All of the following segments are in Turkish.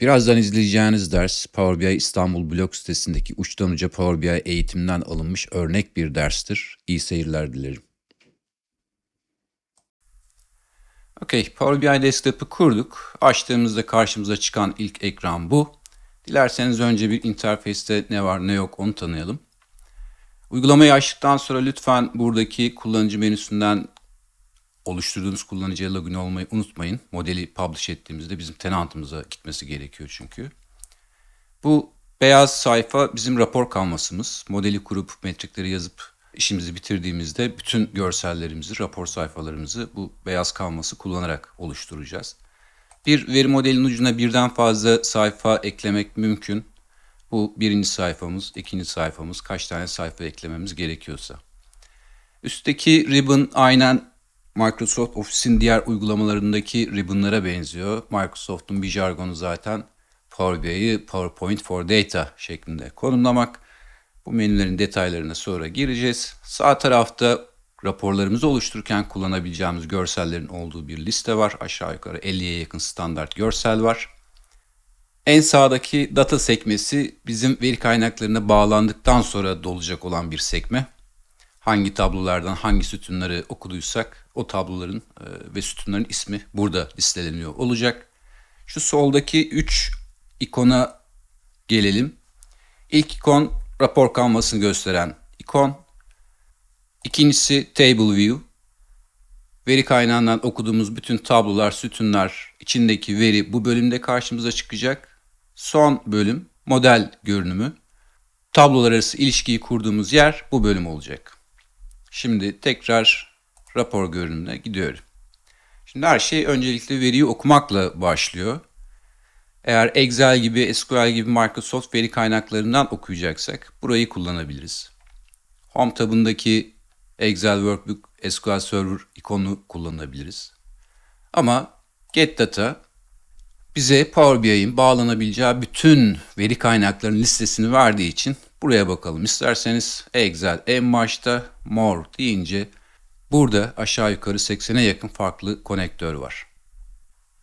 Birazdan izleyeceğiniz ders Power BI İstanbul blog sitesindeki uçtan uca Power BI eğitimden alınmış örnek bir derstir. İyi seyirler dilerim. Okay, Power BI Desktop'ı kurduk. Açtığımızda karşımıza çıkan ilk ekran bu. Dilerseniz önce bir interfeiste ne var ne yok onu tanıyalım. Uygulamayı açtıktan sonra lütfen buradaki kullanıcı menüsünden Oluşturduğunuz kullanıcıya login olmayı unutmayın. Modeli publish ettiğimizde bizim tenantımıza gitmesi gerekiyor çünkü. Bu beyaz sayfa bizim rapor kalmasımız. Modeli kurup metrikleri yazıp işimizi bitirdiğimizde bütün görsellerimizi, rapor sayfalarımızı bu beyaz kalması kullanarak oluşturacağız. Bir veri modelinin ucuna birden fazla sayfa eklemek mümkün. Bu birinci sayfamız, ikinci sayfamız, kaç tane sayfa eklememiz gerekiyorsa. Üstteki ribbon aynen Microsoft Office'in diğer uygulamalarındaki ribbonlara benziyor. Microsoft'un bir jargonu zaten Power BI'yi PowerPoint for Data şeklinde konumlamak. Bu menülerin detaylarına sonra gireceğiz. Sağ tarafta raporlarımızı oluştururken kullanabileceğimiz görsellerin olduğu bir liste var. Aşağı yukarı 50'ye yakın standart görsel var. En sağdaki data sekmesi bizim veri kaynaklarına bağlandıktan sonra dolacak olan bir sekme hangi tablolardan hangi sütunları okuduysak o tabloların e, ve sütunların ismi burada listeleniyor olacak. Şu soldaki 3 ikona gelelim. İlk ikon rapor kanvasını gösteren ikon. İkincisi Table View. Veri kaynağından okuduğumuz bütün tablolar, sütunlar, içindeki veri bu bölümde karşımıza çıkacak. Son bölüm model görünümü. Tablolar arası ilişkiyi kurduğumuz yer bu bölüm olacak. Şimdi tekrar rapor görünümüne gidiyorum. Şimdi her şey öncelikle veriyi okumakla başlıyor. Eğer Excel gibi, SQL gibi Microsoft veri kaynaklarından okuyacaksak burayı kullanabiliriz. Home tabındaki Excel Workbook SQL Server ikonu kullanabiliriz. Ama Get Data bize Power BI'in bağlanabileceği bütün veri kaynaklarının listesini verdiği için Buraya bakalım isterseniz Excel en başta more deyince burada aşağı yukarı 80'e yakın farklı konektör var.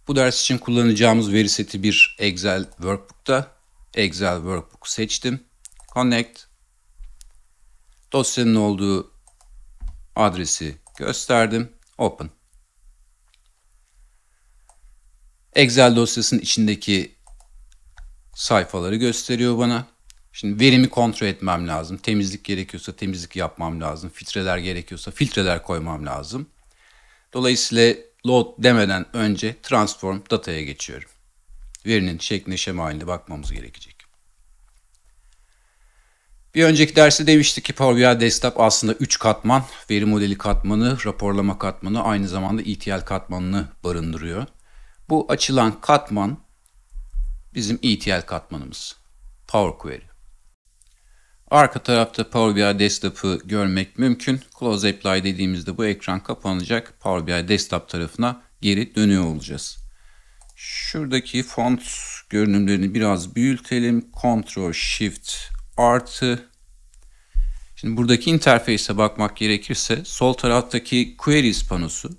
Bu ders için kullanacağımız veri seti bir Excel workbook'ta. Excel workbook seçtim. Connect. Dosyanın olduğu adresi gösterdim. Open. Excel dosyasının içindeki sayfaları gösteriyor bana. Şimdi verimi kontrol etmem lazım. Temizlik gerekiyorsa temizlik yapmam lazım. Filtreler gerekiyorsa filtreler koymam lazım. Dolayısıyla load demeden önce transform dataya geçiyorum. Verinin şekline şemaline bakmamız gerekecek. Bir önceki derste demiştik ki Power BI Desktop aslında 3 katman. Veri modeli katmanı, raporlama katmanı, aynı zamanda ETL katmanını barındırıyor. Bu açılan katman bizim ETL katmanımız. Power Query. Arka tarafta Power BI Desktop'ı görmek mümkün. Close Apply dediğimizde bu ekran kapanacak. Power BI Desktop tarafına geri dönüyor olacağız. Şuradaki font görünümlerini biraz büyütelim. Ctrl Shift artı. Şimdi buradaki interface'e bakmak gerekirse sol taraftaki Queries panosu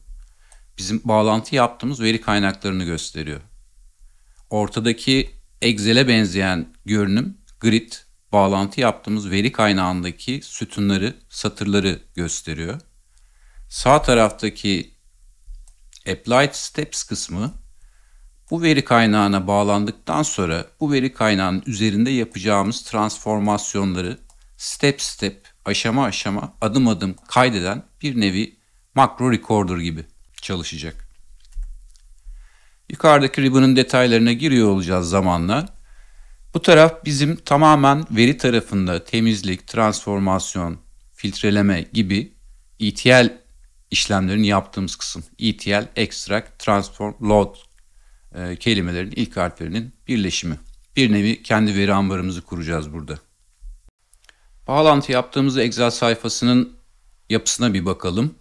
bizim bağlantı yaptığımız veri kaynaklarını gösteriyor. Ortadaki Excel'e benzeyen görünüm grid bağlantı yaptığımız veri kaynağındaki sütunları, satırları gösteriyor. Sağ taraftaki Applied Steps kısmı bu veri kaynağına bağlandıktan sonra bu veri kaynağının üzerinde yapacağımız transformasyonları step step, aşama aşama, adım adım kaydeden bir nevi makro recorder gibi çalışacak. Yukarıdaki ribbon'ın detaylarına giriyor olacağız zamanla. Bu taraf bizim tamamen veri tarafında temizlik, transformasyon, filtreleme gibi ETL işlemlerini yaptığımız kısım. ETL, Extract, Transform, Load e, kelimelerin ilk harflerinin birleşimi. Bir nevi kendi veri ambarımızı kuracağız burada. Bağlantı yaptığımız Excel sayfasının yapısına bir bakalım.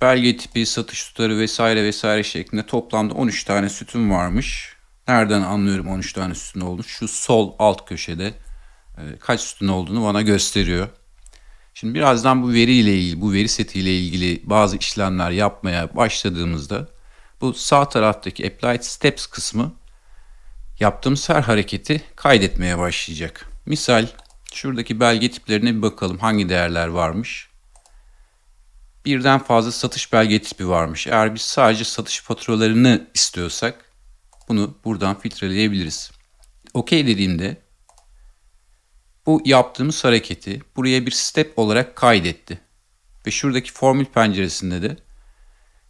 Belge tipi, satış tutarı vesaire vesaire şeklinde toplamda 13 tane sütun varmış. Nereden anlıyorum 13 tane sütun olduğunu? Şu sol alt köşede e, kaç sütun olduğunu bana gösteriyor. Şimdi birazdan bu veriyle ilgili, bu veri setiyle ilgili bazı işlemler yapmaya başladığımızda bu sağ taraftaki Applied Steps kısmı yaptığımız her hareketi kaydetmeye başlayacak. Misal şuradaki belge tiplerine bir bakalım hangi değerler varmış. Birden fazla satış belge tipi varmış. Eğer biz sadece satış faturalarını istiyorsak bunu buradan filtreleyebiliriz. OK dediğimde bu yaptığımız hareketi buraya bir step olarak kaydetti. Ve şuradaki formül penceresinde de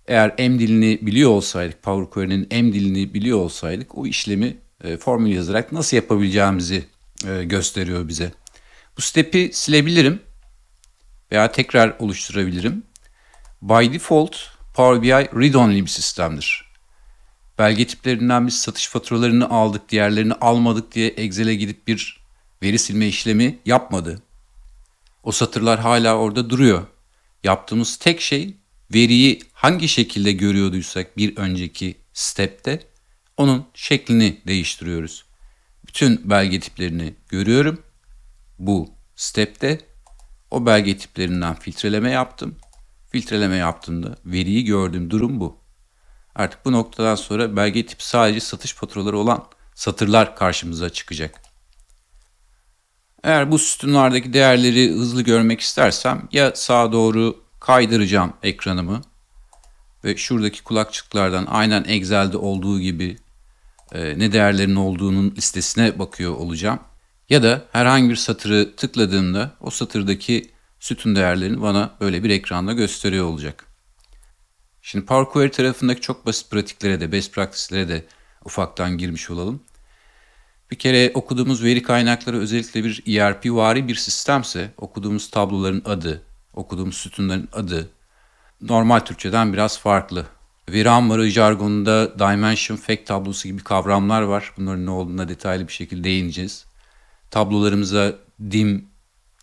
eğer M dilini biliyor olsaydık, Power Query'nin M dilini biliyor olsaydık o işlemi e, formül yazarak nasıl yapabileceğimizi e, gösteriyor bize. Bu step'i silebilirim veya tekrar oluşturabilirim. By default Power BI read-only bir sistemdir belge tiplerinden biz satış faturalarını aldık, diğerlerini almadık diye Excel'e gidip bir veri silme işlemi yapmadı. O satırlar hala orada duruyor. Yaptığımız tek şey veriyi hangi şekilde görüyorduysak bir önceki stepte onun şeklini değiştiriyoruz. Bütün belge tiplerini görüyorum. Bu stepte o belge tiplerinden filtreleme yaptım. Filtreleme yaptığımda veriyi gördüğüm durum bu. Artık bu noktadan sonra belge tip sadece satış faturaları olan satırlar karşımıza çıkacak. Eğer bu sütunlardaki değerleri hızlı görmek istersem ya sağa doğru kaydıracağım ekranımı ve şuradaki kulakçıklardan aynen Excel'de olduğu gibi e, ne değerlerin olduğunun listesine bakıyor olacağım. Ya da herhangi bir satırı tıkladığımda o satırdaki sütun değerlerini bana böyle bir ekranda gösteriyor olacak. Şimdi Power Query tarafındaki çok basit pratiklere de, best practice'lere de ufaktan girmiş olalım. Bir kere okuduğumuz veri kaynakları özellikle bir ERP vari bir sistemse okuduğumuz tabloların adı, okuduğumuz sütunların adı normal Türkçeden biraz farklı. Veri ambarı jargonunda dimension, fact tablosu gibi kavramlar var. Bunların ne olduğuna detaylı bir şekilde değineceğiz. Tablolarımıza dim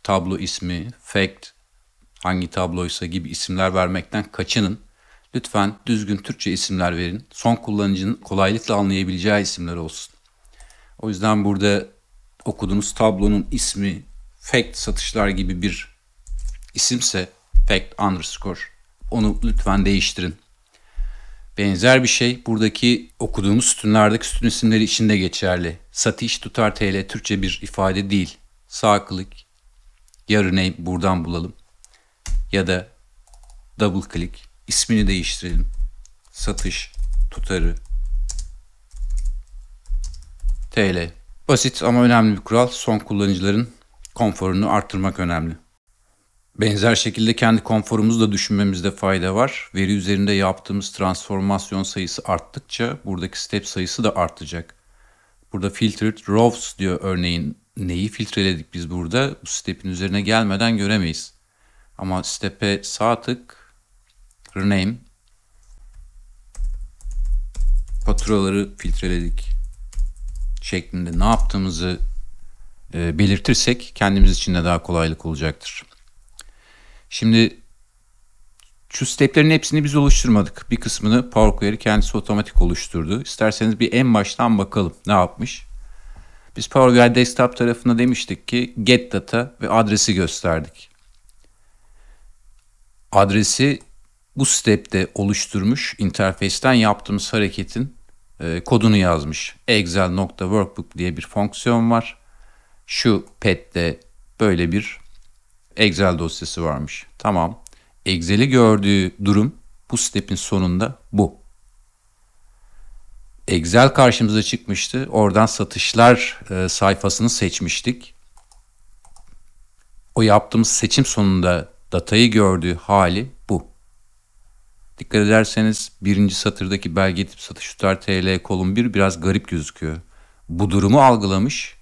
tablo ismi, fact hangi tabloysa gibi isimler vermekten kaçının. Lütfen düzgün Türkçe isimler verin. Son kullanıcının kolaylıkla anlayabileceği isimler olsun. O yüzden burada okuduğunuz tablonun ismi fact satışlar gibi bir isimse fact underscore onu lütfen değiştirin. Benzer bir şey buradaki okuduğumuz sütunlardaki sütun isimleri için de geçerli. Satış tutar TL Türkçe bir ifade değil. Sağ klik, yarı name buradan bulalım. Ya da double click ismini değiştirelim. Satış tutarı TL. Basit ama önemli bir kural. Son kullanıcıların konforunu arttırmak önemli. Benzer şekilde kendi konforumuzu da düşünmemizde fayda var. Veri üzerinde yaptığımız transformasyon sayısı arttıkça buradaki step sayısı da artacak. Burada filtered rows diyor örneğin. Neyi filtreledik biz burada? Bu step'in üzerine gelmeden göremeyiz. Ama step'e sağ tık rename faturaları filtreledik şeklinde ne yaptığımızı e, belirtirsek kendimiz için de daha kolaylık olacaktır. Şimdi şu steplerin hepsini biz oluşturmadık. Bir kısmını Power Query kendisi otomatik oluşturdu. İsterseniz bir en baştan bakalım ne yapmış. Biz Power Query Desktop tarafında demiştik ki get data ve adresi gösterdik. Adresi bu stepte oluşturmuş interface'ten yaptığımız hareketin e, kodunu yazmış. Excel.workbook diye bir fonksiyon var. Şu pet'te böyle bir Excel dosyası varmış. Tamam. Excel'i gördüğü durum bu step'in sonunda bu. Excel karşımıza çıkmıştı. Oradan satışlar e, sayfasını seçmiştik. O yaptığımız seçim sonunda datayı gördüğü hali bu. Dikkat ederseniz birinci satırdaki belge tip satış tutar TL kolum 1 biraz garip gözüküyor. Bu durumu algılamış.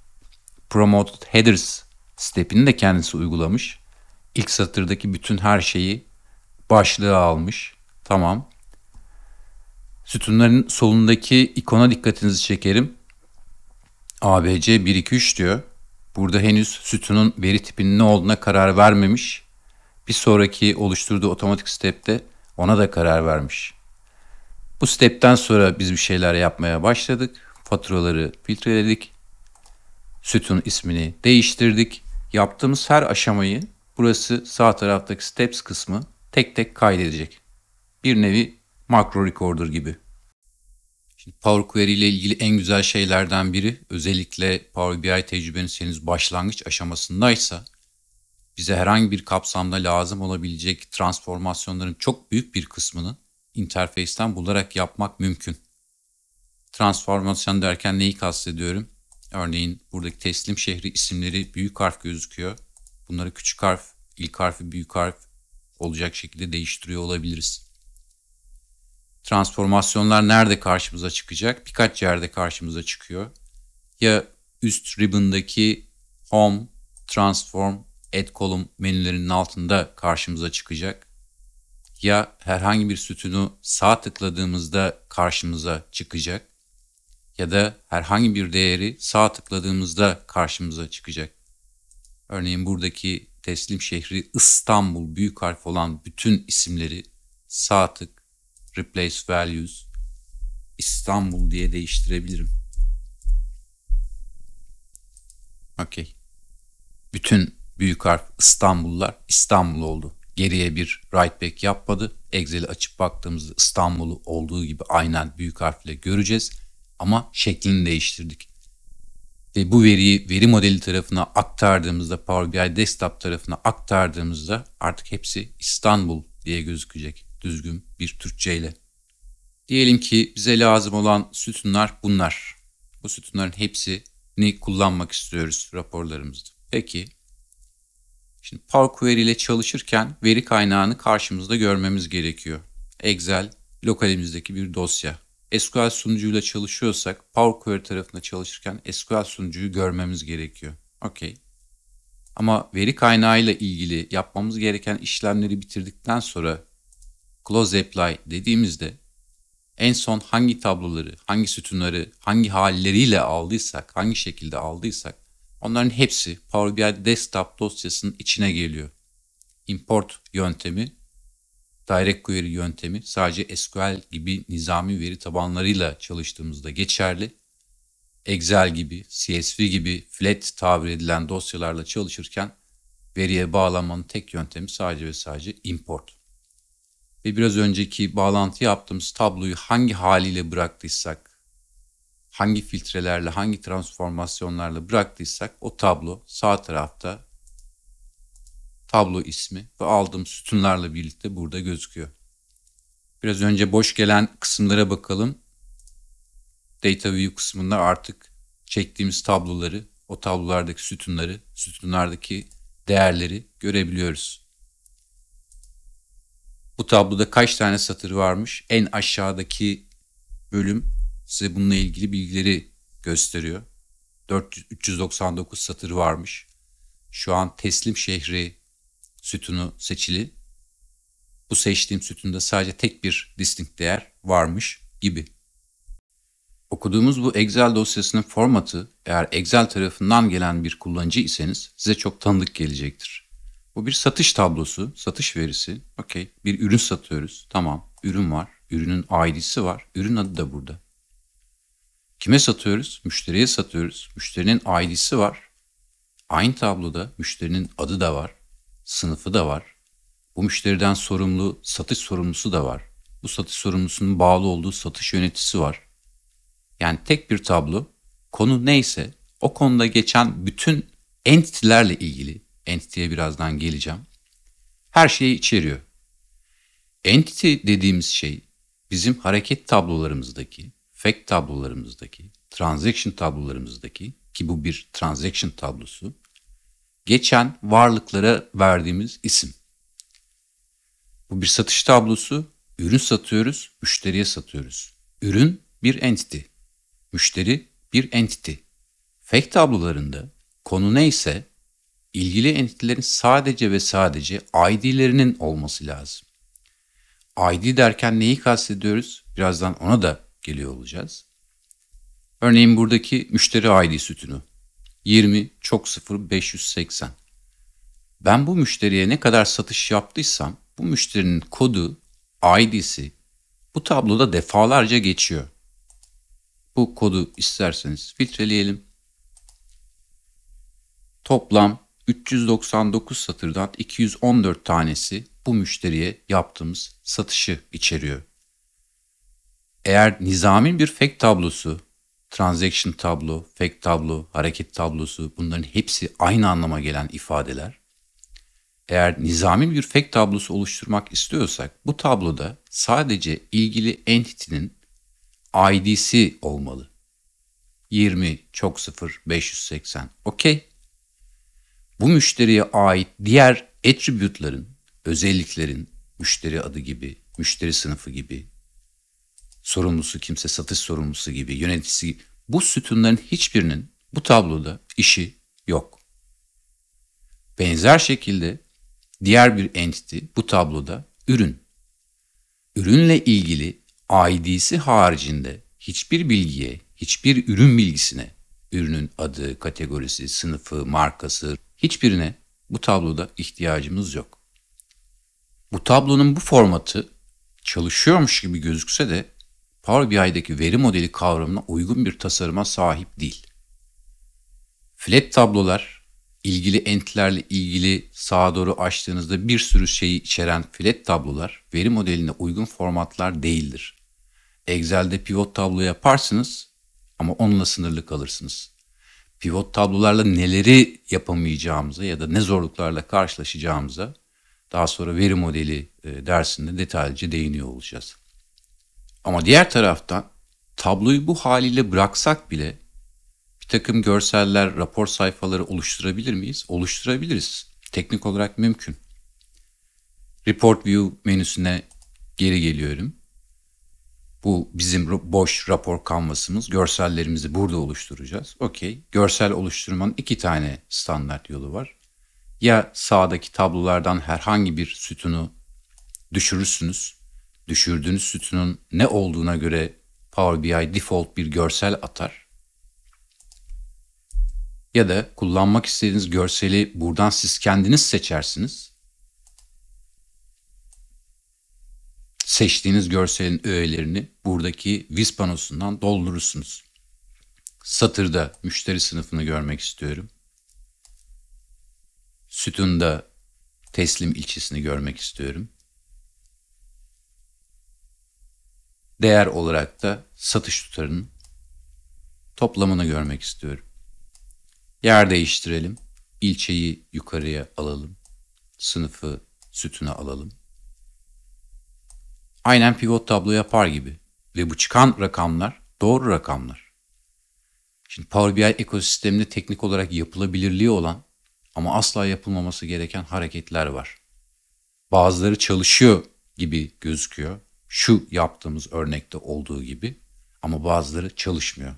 Promoted Headers stepini de kendisi uygulamış. İlk satırdaki bütün her şeyi başlığa almış. Tamam. Sütunların solundaki ikona dikkatinizi çekerim. ABC 123 diyor. Burada henüz sütunun veri tipinin ne olduğuna karar vermemiş. Bir sonraki oluşturduğu otomatik stepte ona da karar vermiş. Bu stepten sonra biz bir şeyler yapmaya başladık. Faturaları filtreledik. Sütun ismini değiştirdik. Yaptığımız her aşamayı burası sağ taraftaki steps kısmı tek tek kaydedecek. Bir nevi makro recorder gibi. Şimdi Power Query ile ilgili en güzel şeylerden biri özellikle Power BI tecrübeniz henüz başlangıç aşamasındaysa bize herhangi bir kapsamda lazım olabilecek transformasyonların çok büyük bir kısmını interfeysten bularak yapmak mümkün. Transformasyon derken neyi kastediyorum? Örneğin buradaki teslim şehri isimleri büyük harf gözüküyor. Bunları küçük harf, ilk harfi büyük harf olacak şekilde değiştiriyor olabiliriz. Transformasyonlar nerede karşımıza çıkacak? Birkaç yerde karşımıza çıkıyor. Ya üst ribbon'daki home, transform et kolum menülerinin altında karşımıza çıkacak ya herhangi bir sütunu sağ tıkladığımızda karşımıza çıkacak ya da herhangi bir değeri sağ tıkladığımızda karşımıza çıkacak. Örneğin buradaki teslim şehri İstanbul büyük harf olan bütün isimleri sağ tık replace values İstanbul diye değiştirebilirim. Okey. Bütün Büyük harf İstanbullular İstanbul oldu. Geriye bir right back yapmadı. Excel'i açıp baktığımızda İstanbul'u olduğu gibi aynen büyük harfle göreceğiz. Ama şeklini değiştirdik. Ve bu veriyi veri modeli tarafına aktardığımızda, Power BI Desktop tarafına aktardığımızda artık hepsi İstanbul diye gözükecek düzgün bir Türkçe ile. Diyelim ki bize lazım olan sütunlar bunlar. Bu sütunların hepsini kullanmak istiyoruz raporlarımızda. Peki Şimdi Power Query ile çalışırken veri kaynağını karşımızda görmemiz gerekiyor. Excel lokalimizdeki bir dosya. SQL sunucuyla çalışıyorsak Power Query tarafında çalışırken SQL sunucuyu görmemiz gerekiyor. Okey. Ama veri kaynağıyla ilgili yapmamız gereken işlemleri bitirdikten sonra Close Apply dediğimizde en son hangi tabloları, hangi sütunları, hangi halleriyle aldıysak, hangi şekilde aldıysak Onların hepsi Power BI Desktop dosyasının içine geliyor. Import yöntemi, Direct Query yöntemi sadece SQL gibi nizami veri tabanlarıyla çalıştığımızda geçerli. Excel gibi, CSV gibi flat tabir edilen dosyalarla çalışırken veriye bağlanmanın tek yöntemi sadece ve sadece import. Ve biraz önceki bağlantı yaptığımız tabloyu hangi haliyle bıraktıysak, hangi filtrelerle, hangi transformasyonlarla bıraktıysak o tablo sağ tarafta tablo ismi ve aldığım sütunlarla birlikte burada gözüküyor. Biraz önce boş gelen kısımlara bakalım. Data View kısmında artık çektiğimiz tabloları, o tablolardaki sütunları, sütunlardaki değerleri görebiliyoruz. Bu tabloda kaç tane satır varmış? En aşağıdaki bölüm size bununla ilgili bilgileri gösteriyor. 400, 399 satır varmış. Şu an teslim şehri sütunu seçili. Bu seçtiğim sütunda sadece tek bir distinct değer varmış gibi. Okuduğumuz bu Excel dosyasının formatı eğer Excel tarafından gelen bir kullanıcı iseniz size çok tanıdık gelecektir. Bu bir satış tablosu, satış verisi. Okey, bir ürün satıyoruz. Tamam, ürün var. Ürünün ID'si var. Ürün adı da burada. Kime satıyoruz? Müşteriye satıyoruz. Müşterinin ailesi var. Aynı tabloda müşterinin adı da var, sınıfı da var. Bu müşteriden sorumlu satış sorumlusu da var. Bu satış sorumlusunun bağlı olduğu satış yöneticisi var. Yani tek bir tablo, konu neyse o konuda geçen bütün entity'lerle ilgili, entity'ye birazdan geleceğim, her şeyi içeriyor. Entity dediğimiz şey bizim hareket tablolarımızdaki fact tablolarımızdaki, transaction tablolarımızdaki ki bu bir transaction tablosu geçen varlıklara verdiğimiz isim. Bu bir satış tablosu. Ürün satıyoruz, müşteriye satıyoruz. Ürün bir entity. Müşteri bir entity. Fake tablolarında konu neyse ilgili entitelerin sadece ve sadece ID'lerinin olması lazım. ID derken neyi kastediyoruz? Birazdan ona da geliyor olacağız. Örneğin buradaki müşteri ID sütunu 20 çok 0 580. Ben bu müşteriye ne kadar satış yaptıysam bu müşterinin kodu, ID'si bu tabloda defalarca geçiyor. Bu kodu isterseniz filtreleyelim. Toplam 399 satırdan 214 tanesi bu müşteriye yaptığımız satışı içeriyor eğer nizamin bir fake tablosu, transaction tablo, fake tablo, hareket tablosu bunların hepsi aynı anlama gelen ifadeler. Eğer nizamin bir fake tablosu oluşturmak istiyorsak bu tabloda sadece ilgili entity'nin ID'si olmalı. 20 çok 0 580 okey. Bu müşteriye ait diğer attribute'ların, özelliklerin, müşteri adı gibi, müşteri sınıfı gibi, sorumlusu kimse, satış sorumlusu gibi, yöneticisi gibi. Bu sütunların hiçbirinin bu tabloda işi yok. Benzer şekilde diğer bir entity bu tabloda ürün. Ürünle ilgili ID'si haricinde hiçbir bilgiye, hiçbir ürün bilgisine, ürünün adı, kategorisi, sınıfı, markası hiçbirine bu tabloda ihtiyacımız yok. Bu tablonun bu formatı çalışıyormuş gibi gözükse de Power BI'deki veri modeli kavramına uygun bir tasarıma sahip değil. Flap tablolar, ilgili entlerle ilgili sağa doğru açtığınızda bir sürü şeyi içeren flat tablolar veri modeline uygun formatlar değildir. Excel'de pivot tablo yaparsınız ama onunla sınırlı kalırsınız. Pivot tablolarla neleri yapamayacağımıza ya da ne zorluklarla karşılaşacağımıza daha sonra veri modeli e, dersinde detaylıca değiniyor olacağız. Ama diğer taraftan tabloyu bu haliyle bıraksak bile bir takım görseller, rapor sayfaları oluşturabilir miyiz? Oluşturabiliriz. Teknik olarak mümkün. Report View menüsüne geri geliyorum. Bu bizim boş rapor kanvasımız. Görsellerimizi burada oluşturacağız. Okey. Görsel oluşturmanın iki tane standart yolu var. Ya sağdaki tablolardan herhangi bir sütunu düşürürsünüz düşürdüğünüz sütunun ne olduğuna göre Power BI default bir görsel atar. Ya da kullanmak istediğiniz görseli buradan siz kendiniz seçersiniz. Seçtiğiniz görselin öğelerini buradaki viz panosundan doldurursunuz. Satırda müşteri sınıfını görmek istiyorum. Sütunda teslim ilçesini görmek istiyorum. değer olarak da satış tutarının toplamını görmek istiyorum. Yer değiştirelim. İlçeyi yukarıya alalım. Sınıfı sütüne alalım. Aynen pivot tablo yapar gibi. Ve bu çıkan rakamlar doğru rakamlar. Şimdi Power BI ekosisteminde teknik olarak yapılabilirliği olan ama asla yapılmaması gereken hareketler var. Bazıları çalışıyor gibi gözüküyor şu yaptığımız örnekte olduğu gibi ama bazıları çalışmıyor.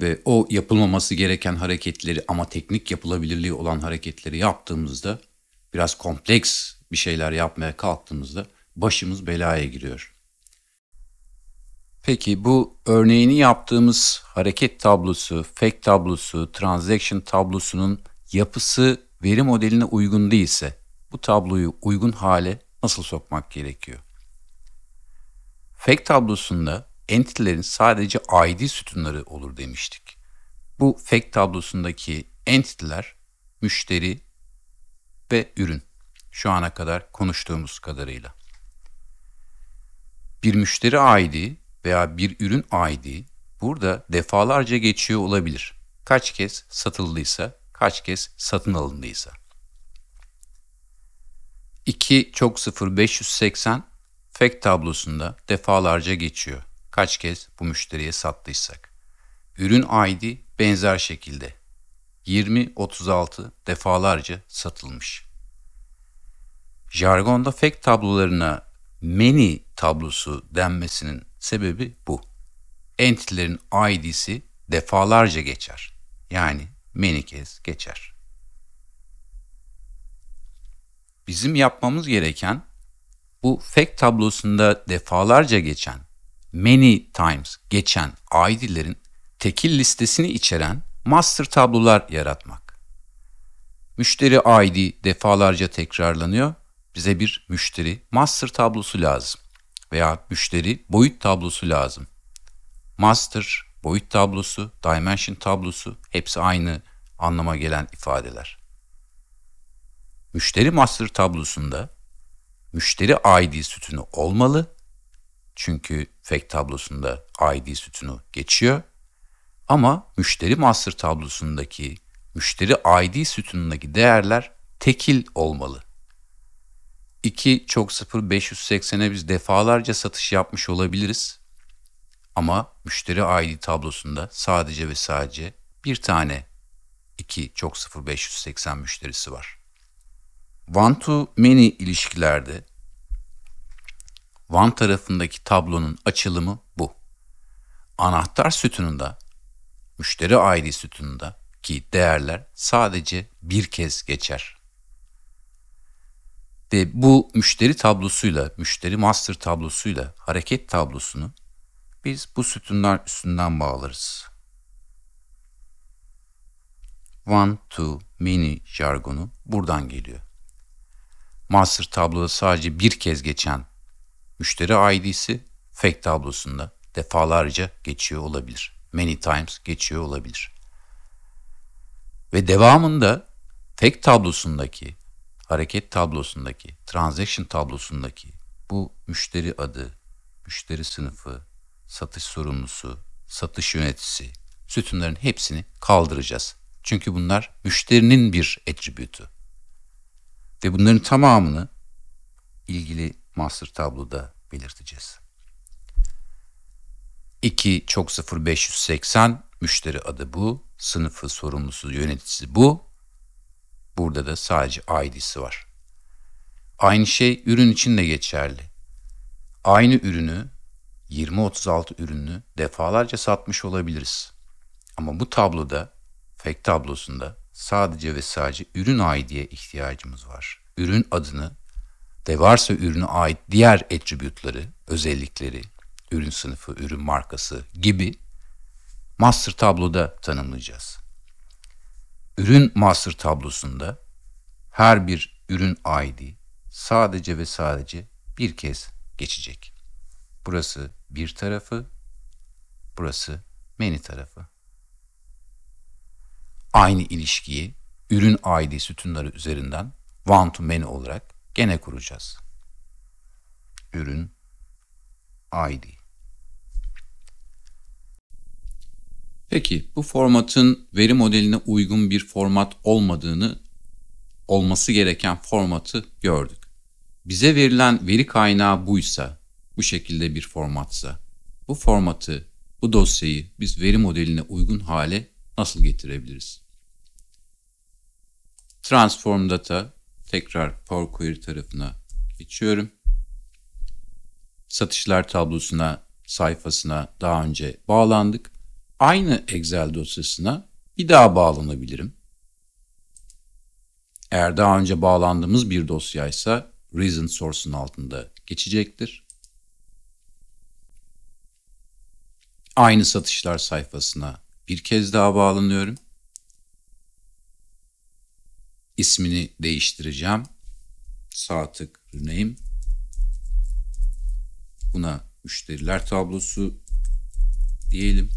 Ve o yapılmaması gereken hareketleri ama teknik yapılabilirliği olan hareketleri yaptığımızda biraz kompleks bir şeyler yapmaya kalktığımızda başımız belaya giriyor. Peki bu örneğini yaptığımız hareket tablosu, fake tablosu, transaction tablosunun yapısı veri modeline uygun değilse bu tabloyu uygun hale nasıl sokmak gerekiyor? Fek tablosunda entitelerin sadece ID sütunları olur demiştik. Bu Fek tablosundaki entity'ler müşteri ve ürün. Şu ana kadar konuştuğumuz kadarıyla. Bir müşteri ID veya bir ürün ID burada defalarca geçiyor olabilir. Kaç kez satıldıysa, kaç kez satın alındıysa. 2 çok 0 580 Fek tablosunda defalarca geçiyor. Kaç kez bu müşteriye sattıysak. Ürün ID benzer şekilde 20-36 defalarca satılmış. Jargonda Fek tablolarına many tablosu denmesinin sebebi bu. Entity'lerin ID'si defalarca geçer. Yani many kez geçer. Bizim yapmamız gereken bu fact tablosunda defalarca geçen, many times geçen aidillerin tekil listesini içeren master tablolar yaratmak. Müşteri ID defalarca tekrarlanıyor. Bize bir müşteri master tablosu lazım veya müşteri boyut tablosu lazım. Master, boyut tablosu, dimension tablosu hepsi aynı anlama gelen ifadeler. Müşteri master tablosunda müşteri ID sütunu olmalı. Çünkü fake tablosunda ID sütunu geçiyor. Ama müşteri master tablosundaki müşteri ID sütunundaki değerler tekil olmalı. 2 çok 0 580'e biz defalarca satış yapmış olabiliriz. Ama müşteri ID tablosunda sadece ve sadece bir tane 2 çok 0 580 müşterisi var. One to many ilişkilerde one tarafındaki tablonun açılımı bu. Anahtar sütununda, müşteri ID sütununda ki değerler sadece bir kez geçer. Ve bu müşteri tablosuyla, müşteri master tablosuyla hareket tablosunu biz bu sütunlar üstünden bağlarız. One to many jargonu buradan geliyor master tabloda sadece bir kez geçen müşteri ID'si fake tablosunda defalarca geçiyor olabilir. Many times geçiyor olabilir. Ve devamında fake tablosundaki, hareket tablosundaki, transaction tablosundaki bu müşteri adı, müşteri sınıfı, satış sorumlusu, satış yöneticisi, sütunların hepsini kaldıracağız. Çünkü bunlar müşterinin bir attribütü. Ve bunların tamamını ilgili master tabloda belirteceğiz. 2 çok 0 580 müşteri adı bu, sınıfı sorumlusu yöneticisi bu. Burada da sadece ID'si var. Aynı şey ürün için de geçerli. Aynı ürünü 20-36 ürünü defalarca satmış olabiliriz. Ama bu tabloda, fake tablosunda sadece ve sadece ürün ID'ye ihtiyacımız var. Ürün adını de varsa ürüne ait diğer attribute'ları, özellikleri, ürün sınıfı, ürün markası gibi master tabloda tanımlayacağız. Ürün master tablosunda her bir ürün ID sadece ve sadece bir kez geçecek. Burası bir tarafı, burası menü tarafı aynı ilişkiyi ürün aidi sütunları üzerinden one to many olarak gene kuracağız. Ürün ID. Peki bu formatın veri modeline uygun bir format olmadığını, olması gereken formatı gördük. Bize verilen veri kaynağı buysa, bu şekilde bir formatsa, bu formatı, bu dosyayı biz veri modeline uygun hale nasıl getirebiliriz? Transform Data tekrar Query tarafına geçiyorum. Satışlar tablosuna, sayfasına daha önce bağlandık. Aynı Excel dosyasına bir daha bağlanabilirim. Eğer daha önce bağlandığımız bir dosyaysa Reason Source'un altında geçecektir. Aynı satışlar sayfasına bir kez daha bağlanıyorum ismini değiştireceğim. Sağ Rüneyim. Buna müşteriler tablosu diyelim.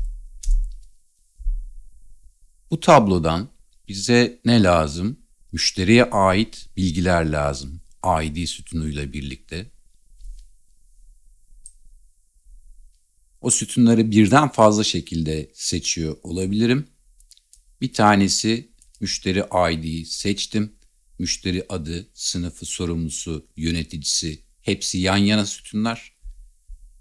Bu tablodan bize ne lazım? Müşteriye ait bilgiler lazım. ID sütunuyla birlikte. O sütunları birden fazla şekilde seçiyor olabilirim. Bir tanesi Müşteri ID'yi seçtim. Müşteri adı, sınıfı, sorumlusu, yöneticisi hepsi yan yana sütunlar.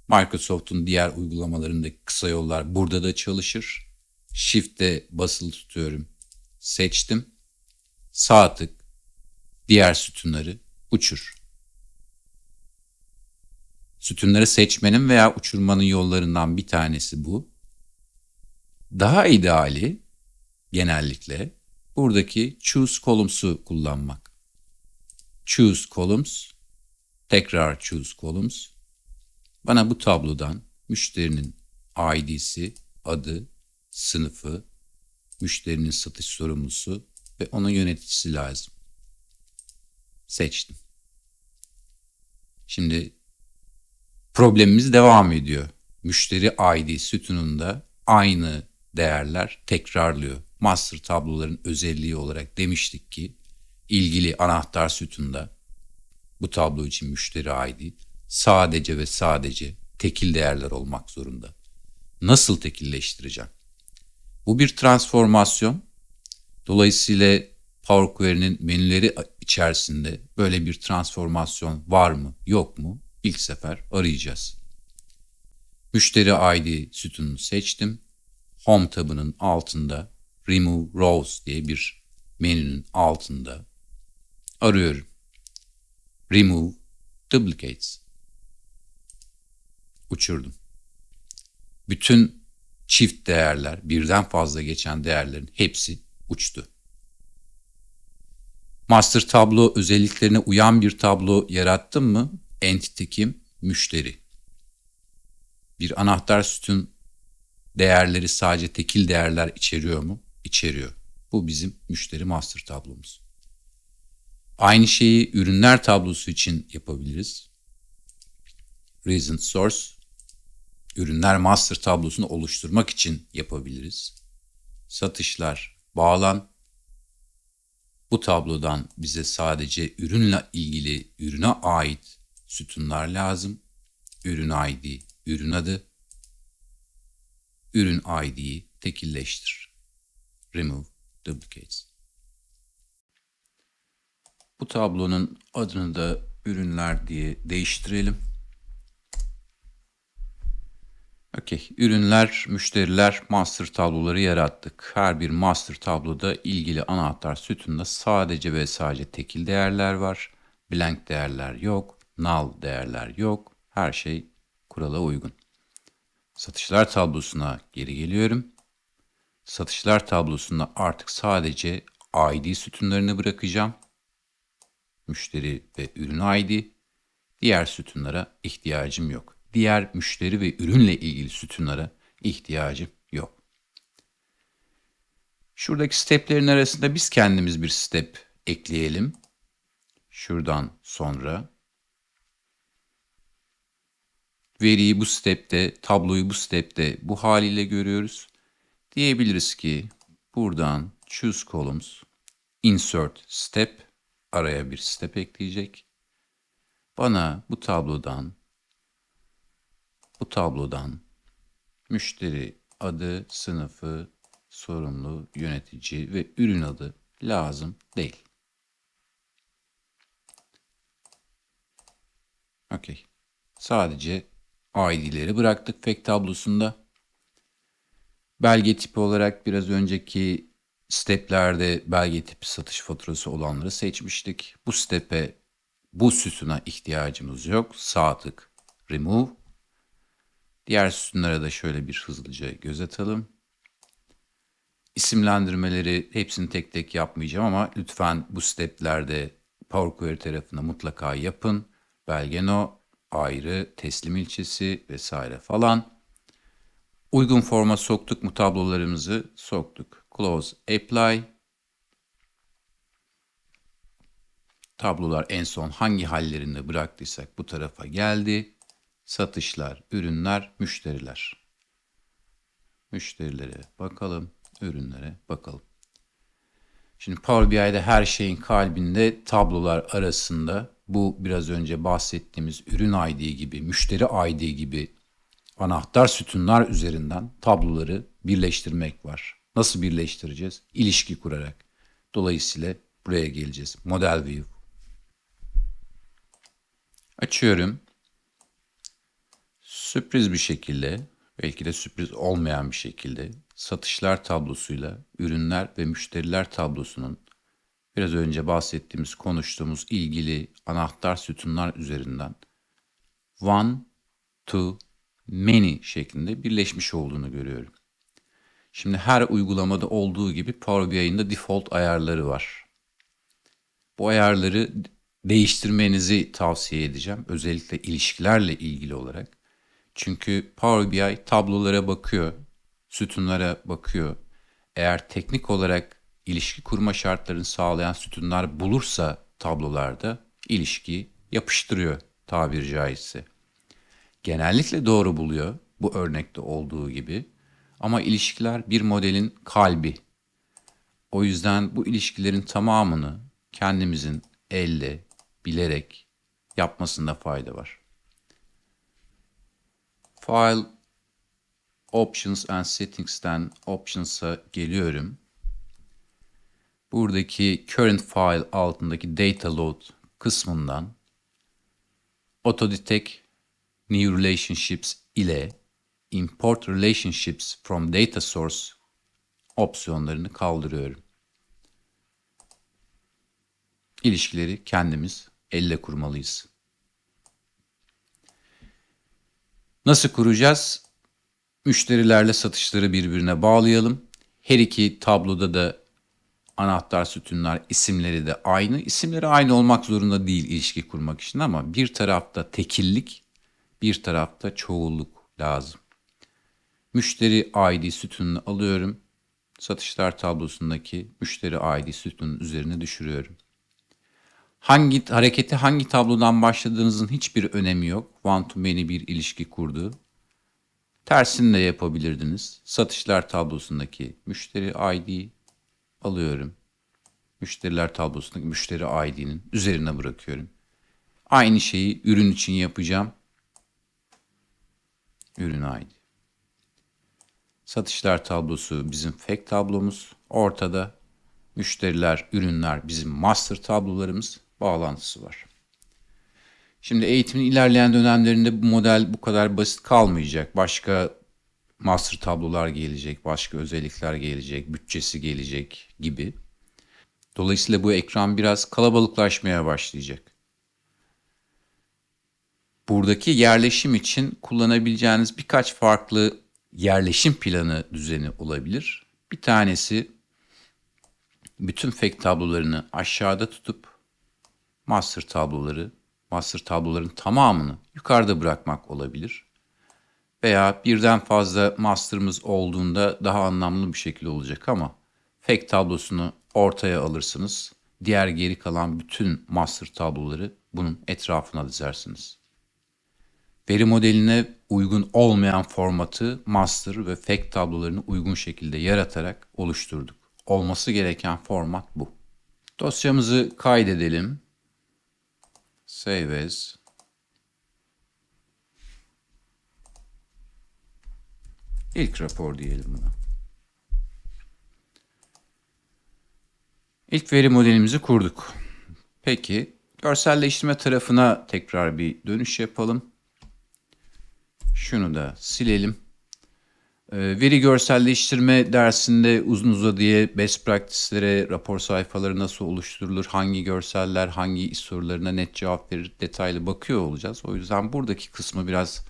Microsoft'un diğer uygulamalarındaki kısa yollar burada da çalışır. Shift'e basılı tutuyorum. Seçtim. Sağ tık. Diğer sütunları uçur. Sütunları seçmenin veya uçurmanın yollarından bir tanesi bu. Daha ideali genellikle buradaki choose columns'u kullanmak. Choose columns, tekrar choose columns. Bana bu tablodan müşterinin ID'si, adı, sınıfı, müşterinin satış sorumlusu ve onun yöneticisi lazım. Seçtim. Şimdi problemimiz devam ediyor. Müşteri ID sütununda aynı değerler tekrarlıyor master tabloların özelliği olarak demiştik ki ilgili anahtar sütunda bu tablo için müşteri aidi sadece ve sadece tekil değerler olmak zorunda. Nasıl tekilleştireceğim? Bu bir transformasyon. Dolayısıyla Power Query'nin menüleri içerisinde böyle bir transformasyon var mı yok mu ilk sefer arayacağız. Müşteri ID sütununu seçtim. Home tabının altında Remove Rows diye bir menünün altında arıyorum. Remove Duplicates. Uçurdum. Bütün çift değerler, birden fazla geçen değerlerin hepsi uçtu. Master tablo özelliklerine uyan bir tablo yarattım mı? Entity kim? Müşteri. Bir anahtar sütun değerleri sadece tekil değerler içeriyor mu? içeriyor. Bu bizim müşteri master tablomuz. Aynı şeyi ürünler tablosu için yapabiliriz. Reason Source, ürünler master tablosunu oluşturmak için yapabiliriz. Satışlar, bağlan. Bu tablodan bize sadece ürünle ilgili ürüne ait sütunlar lazım. Ürün ID, ürün adı. Ürün ID'yi tekilleştir. Remove Duplicates. Bu tablonun adını da ürünler diye değiştirelim. Okey. Ürünler, müşteriler, master tabloları yarattık. Her bir master tabloda ilgili anahtar sütunda sadece ve sadece tekil değerler var. Blank değerler yok. Null değerler yok. Her şey kurala uygun. Satışlar tablosuna geri geliyorum. Satışlar tablosunda artık sadece ID sütunlarını bırakacağım. Müşteri ve ürün ID. Diğer sütunlara ihtiyacım yok. Diğer müşteri ve ürünle ilgili sütunlara ihtiyacım yok. Şuradaki steplerin arasında biz kendimiz bir step ekleyelim. Şuradan sonra veriyi bu stepte, tabloyu bu stepte bu haliyle görüyoruz diyebiliriz ki buradan choose columns, insert step, araya bir step ekleyecek. Bana bu tablodan, bu tablodan müşteri adı, sınıfı, sorumlu, yönetici ve ürün adı lazım değil. Okey. Sadece ID'leri bıraktık fake tablosunda belge tipi olarak biraz önceki steplerde belge tipi satış faturası olanları seçmiştik. Bu stepe, bu sütuna ihtiyacımız yok. Sağ tık remove. Diğer sütunlara da şöyle bir hızlıca göz atalım. İsimlendirmeleri hepsini tek tek yapmayacağım ama lütfen bu steplerde Power Query tarafında mutlaka yapın. Belgeno ayrı, teslim ilçesi vesaire falan. Uygun forma soktuk mu tablolarımızı? Soktuk. Close, apply. Tablolar en son hangi hallerinde bıraktıysak bu tarafa geldi. Satışlar, ürünler, müşteriler. Müşterilere bakalım, ürünlere bakalım. Şimdi Power BI'de her şeyin kalbinde tablolar arasında bu biraz önce bahsettiğimiz ürün ID gibi, müşteri ID gibi anahtar sütunlar üzerinden tabloları birleştirmek var. Nasıl birleştireceğiz? İlişki kurarak. Dolayısıyla buraya geleceğiz. Model view. Açıyorum. Sürpriz bir şekilde, belki de sürpriz olmayan bir şekilde satışlar tablosuyla ürünler ve müşteriler tablosunun biraz önce bahsettiğimiz, konuştuğumuz ilgili anahtar sütunlar üzerinden one, two, many şeklinde birleşmiş olduğunu görüyorum. Şimdi her uygulamada olduğu gibi Power BI'ın da default ayarları var. Bu ayarları değiştirmenizi tavsiye edeceğim. Özellikle ilişkilerle ilgili olarak. Çünkü Power BI tablolara bakıyor, sütunlara bakıyor. Eğer teknik olarak ilişki kurma şartlarını sağlayan sütunlar bulursa tablolarda ilişki yapıştırıyor tabiri caizse genellikle doğru buluyor bu örnekte olduğu gibi. Ama ilişkiler bir modelin kalbi. O yüzden bu ilişkilerin tamamını kendimizin elle, bilerek yapmasında fayda var. File Options and Settings'ten Options'a geliyorum. Buradaki Current File altındaki Data Load kısmından Autodetect new relationships ile import relationships from data source opsiyonlarını kaldırıyorum. İlişkileri kendimiz elle kurmalıyız. Nasıl kuracağız? Müşterilerle satışları birbirine bağlayalım. Her iki tabloda da anahtar sütunlar isimleri de aynı. İsimleri aynı olmak zorunda değil ilişki kurmak için ama bir tarafta tekillik, bir tarafta çoğulluk lazım. Müşteri ID sütununu alıyorum. Satışlar tablosundaki müşteri ID sütununun üzerine düşürüyorum. Hangi hareketi hangi tablodan başladığınızın hiçbir önemi yok. One to many bir ilişki kurdu. Tersini de yapabilirdiniz. Satışlar tablosundaki müşteri ID alıyorum. Müşteriler tablosundaki müşteri ID'nin üzerine bırakıyorum. Aynı şeyi ürün için yapacağım ürüne ait. Satışlar tablosu bizim fake tablomuz. Ortada müşteriler, ürünler bizim master tablolarımız bağlantısı var. Şimdi eğitimin ilerleyen dönemlerinde bu model bu kadar basit kalmayacak. Başka master tablolar gelecek, başka özellikler gelecek, bütçesi gelecek gibi. Dolayısıyla bu ekran biraz kalabalıklaşmaya başlayacak buradaki yerleşim için kullanabileceğiniz birkaç farklı yerleşim planı düzeni olabilir. Bir tanesi bütün Fek tablolarını aşağıda tutup master tabloları, master tabloların tamamını yukarıda bırakmak olabilir. Veya birden fazla master'ımız olduğunda daha anlamlı bir şekilde olacak ama Fek tablosunu ortaya alırsınız. Diğer geri kalan bütün master tabloları bunun etrafına dizersiniz veri modeline uygun olmayan formatı master ve fact tablolarını uygun şekilde yaratarak oluşturduk. Olması gereken format bu. Dosyamızı kaydedelim. Save as. İlk rapor diyelim buna. İlk veri modelimizi kurduk. Peki görselleştirme tarafına tekrar bir dönüş yapalım. Şunu da silelim. Ee, veri görselleştirme dersinde uzun uzadıya best practice'lere, rapor sayfaları nasıl oluşturulur, hangi görseller, hangi sorularına net cevap verir detaylı bakıyor olacağız. O yüzden buradaki kısmı biraz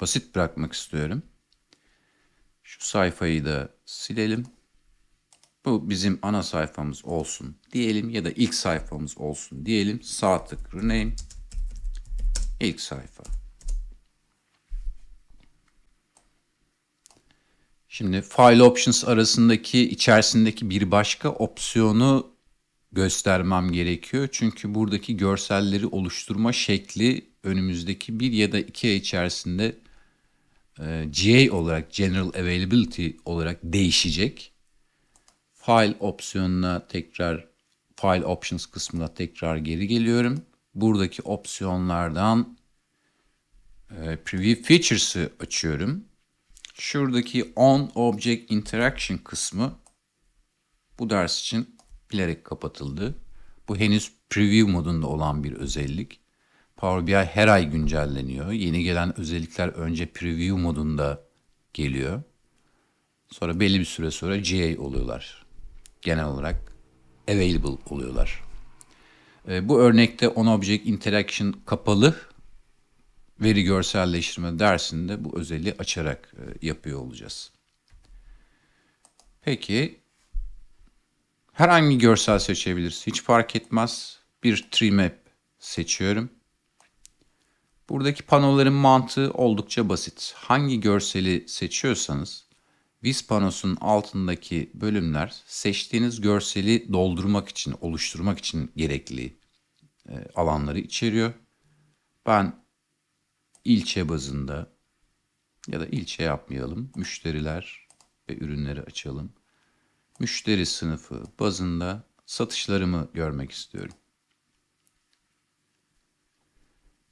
basit bırakmak istiyorum. Şu sayfayı da silelim. Bu bizim ana sayfamız olsun diyelim ya da ilk sayfamız olsun diyelim. Sağ tık rename, ilk sayfa. Şimdi file options arasındaki içerisindeki bir başka opsiyonu göstermem gerekiyor. Çünkü buradaki görselleri oluşturma şekli önümüzdeki bir ya da iki ay içerisinde e, GA olarak General Availability olarak değişecek. File opsiyonuna tekrar File Options kısmına tekrar geri geliyorum. Buradaki opsiyonlardan e, Preview Features'ı açıyorum. Şuradaki on object interaction kısmı bu ders için bilerek kapatıldı. Bu henüz preview modunda olan bir özellik. Power BI her ay güncelleniyor. Yeni gelen özellikler önce preview modunda geliyor. Sonra belli bir süre sonra GA oluyorlar. Genel olarak available oluyorlar. Ee, bu örnekte on object interaction kapalı veri görselleştirme dersinde bu özelliği açarak e, yapıyor olacağız. Peki herhangi görsel seçebiliriz. Hiç fark etmez. Bir tree map seçiyorum. Buradaki panoların mantığı oldukça basit. Hangi görseli seçiyorsanız Viz panosunun altındaki bölümler seçtiğiniz görseli doldurmak için, oluşturmak için gerekli e, alanları içeriyor. Ben ilçe bazında ya da ilçe yapmayalım. Müşteriler ve ürünleri açalım. Müşteri sınıfı bazında satışlarımı görmek istiyorum.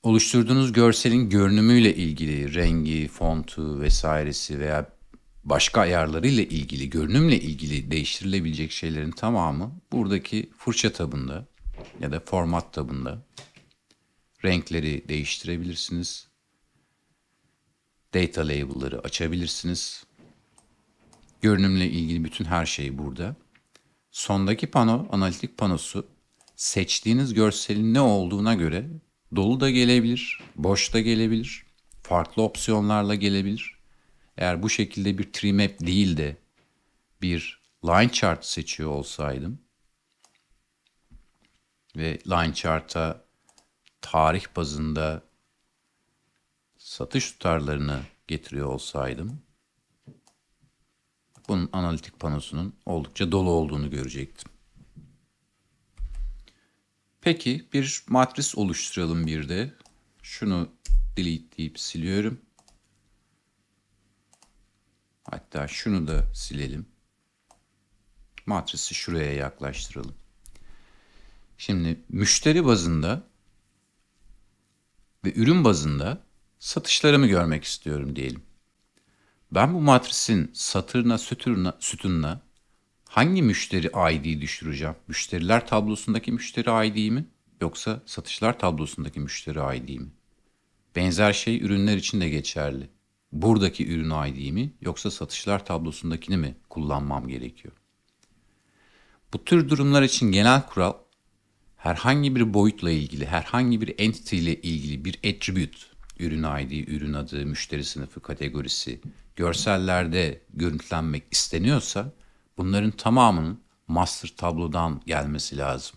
Oluşturduğunuz görselin görünümüyle ilgili rengi, fontu vesairesi veya başka ayarlarıyla ilgili, görünümle ilgili değiştirilebilecek şeylerin tamamı buradaki fırça tabında ya da format tabında renkleri değiştirebilirsiniz data label'ları açabilirsiniz. Görünümle ilgili bütün her şey burada. Sondaki pano, analitik panosu seçtiğiniz görselin ne olduğuna göre dolu da gelebilir, boş da gelebilir, farklı opsiyonlarla gelebilir. Eğer bu şekilde bir tree map değil de bir line chart seçiyor olsaydım ve line chart'a tarih bazında satış tutarlarını getiriyor olsaydım bunun analitik panosunun oldukça dolu olduğunu görecektim. Peki bir matris oluşturalım bir de. Şunu delete deyip siliyorum. Hatta şunu da silelim. Matrisi şuraya yaklaştıralım. Şimdi müşteri bazında ve ürün bazında satışlarımı görmek istiyorum diyelim. Ben bu matrisin satırına, sütürüne, sütununa hangi müşteri ID'yi düşüreceğim? Müşteriler tablosundaki müşteri ID'yi mi yoksa satışlar tablosundaki müşteri ID'yi mi? Benzer şey ürünler için de geçerli. Buradaki ürün mi? yoksa satışlar tablosundakini mi kullanmam gerekiyor? Bu tür durumlar için genel kural herhangi bir boyutla ilgili, herhangi bir entity ile ilgili bir attribute ürün ID, ürün adı, müşteri sınıfı, kategorisi görsellerde görüntülenmek isteniyorsa bunların tamamının master tablodan gelmesi lazım.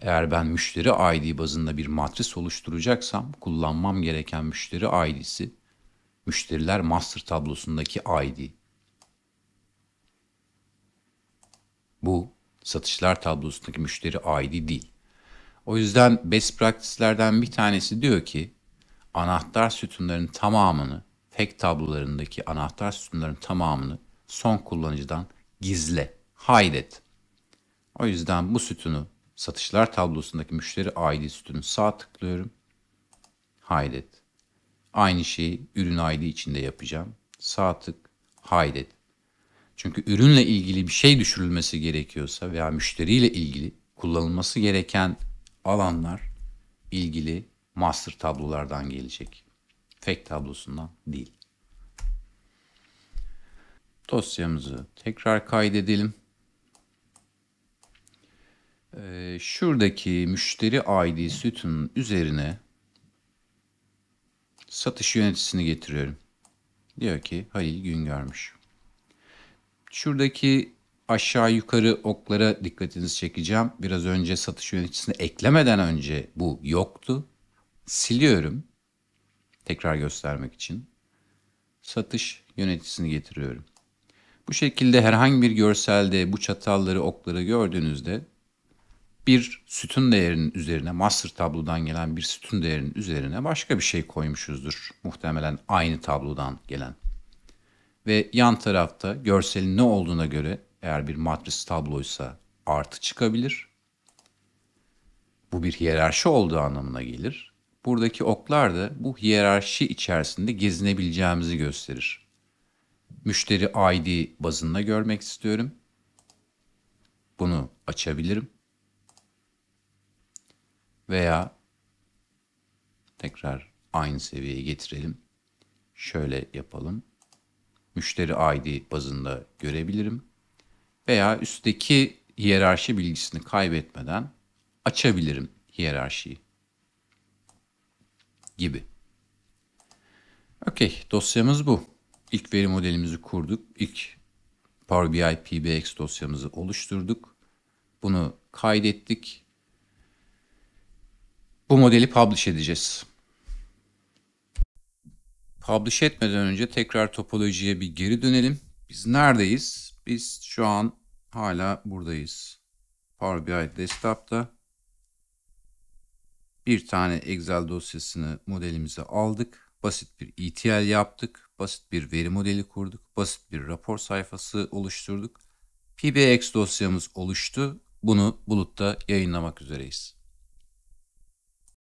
Eğer ben müşteri ID bazında bir matris oluşturacaksam kullanmam gereken müşteri ID'si müşteriler master tablosundaki ID. Bu satışlar tablosundaki müşteri ID değil. O yüzden best practice'lerden bir tanesi diyor ki anahtar sütunların tamamını, tek tablolarındaki anahtar sütunların tamamını son kullanıcıdan gizle, hide O yüzden bu sütunu satışlar tablosundaki müşteri ID sütunu sağ tıklıyorum. Hide Aynı şeyi ürün ID içinde yapacağım. Sağ tık hide Çünkü ürünle ilgili bir şey düşürülmesi gerekiyorsa veya müşteriyle ilgili kullanılması gereken alanlar ilgili master tablolardan gelecek. Fake tablosundan değil. Dosyamızı tekrar kaydedelim. Ee, şuradaki müşteri ID sütunun üzerine satış yöneticisini getiriyorum. Diyor ki Halil gün görmüş. Şuradaki aşağı yukarı oklara dikkatinizi çekeceğim. Biraz önce satış yöneticisini eklemeden önce bu yoktu siliyorum. Tekrar göstermek için. Satış yöneticisini getiriyorum. Bu şekilde herhangi bir görselde bu çatalları, okları gördüğünüzde bir sütun değerinin üzerine, master tablodan gelen bir sütun değerinin üzerine başka bir şey koymuşuzdur. Muhtemelen aynı tablodan gelen. Ve yan tarafta görselin ne olduğuna göre eğer bir matris tabloysa artı çıkabilir. Bu bir hiyerarşi olduğu anlamına gelir buradaki oklar da bu hiyerarşi içerisinde gezinebileceğimizi gösterir. Müşteri ID bazında görmek istiyorum. Bunu açabilirim. Veya tekrar aynı seviyeye getirelim. Şöyle yapalım. Müşteri ID bazında görebilirim. Veya üstteki hiyerarşi bilgisini kaybetmeden açabilirim hiyerarşiyi gibi. Okey dosyamız bu. İlk veri modelimizi kurduk. İlk Power BI PBX dosyamızı oluşturduk. Bunu kaydettik. Bu modeli publish edeceğiz. Publish etmeden önce tekrar topolojiye bir geri dönelim. Biz neredeyiz? Biz şu an hala buradayız. Power BI Desktop'ta bir tane Excel dosyasını modelimize aldık. Basit bir ETL yaptık. Basit bir veri modeli kurduk. Basit bir rapor sayfası oluşturduk. PBX dosyamız oluştu. Bunu bulutta yayınlamak üzereyiz.